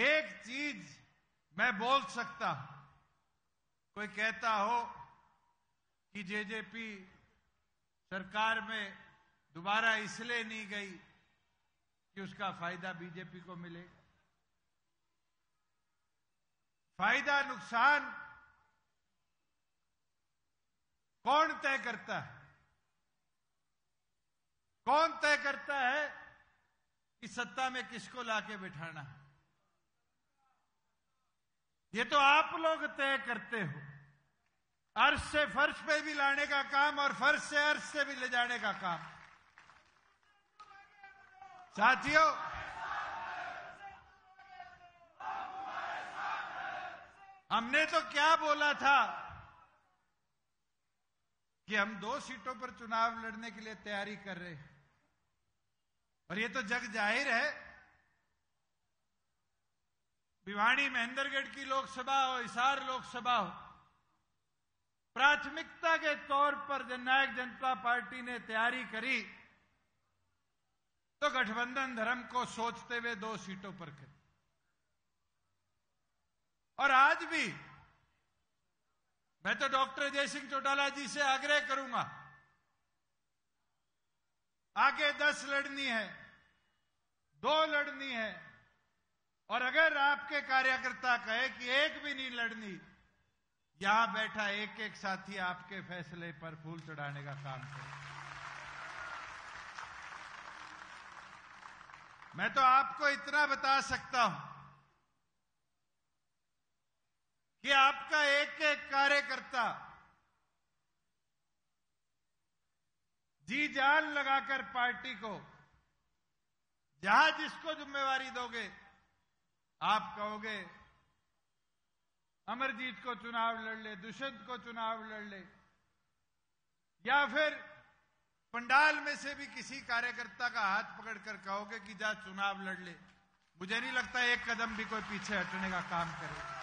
एक चीज मैं बोल सकता हूं कोई कहता हो कि जेजेपी सरकार में दोबारा इसलिए नहीं गई कि उसका फायदा बीजेपी को मिले फायदा नुकसान कौन तय करता है कौन तय करता है कि सत्ता में किसको लाके बिठाना है ये तो आप लोग तय करते हो अर्श से फर्श पे भी लाने का काम और फर्श से अर्श से भी ले जाने का काम साथियों हमने तो क्या बोला था कि हम दो सीटों पर चुनाव लड़ने के लिए तैयारी कर रहे हैं और ये तो जग जाहिर है भिवाणी महेंद्रगढ़ की लोकसभा हो हिसार लोकसभा हो प्राथमिकता के तौर पर जननायक जनता पार्टी ने तैयारी करी तो गठबंधन धर्म को सोचते हुए दो सीटों पर करी और आज भी मैं तो डॉक्टर जयसिंह चौटाला जी से आग्रह करूंगा आगे दस लड़नी है दो लड़नी है और अगर आपके कार्यकर्ता कहे कि एक भी नहीं लड़नी यहां बैठा एक एक साथी आपके फैसले पर फूल चढ़ाने का काम करे मैं तो आपको इतना बता सकता हूं कि आपका एक एक कार्यकर्ता जी जान लगाकर पार्टी को जहां जिसको जिम्मेवारी दोगे आप कहोगे अमरजीत को चुनाव लड़ ले दुष्यंत को चुनाव लड़ ले या फिर पंडाल में से भी किसी कार्यकर्ता का हाथ पकड़कर कहोगे कि जा चुनाव लड़ ले मुझे नहीं लगता एक कदम भी कोई पीछे हटने का काम करेगा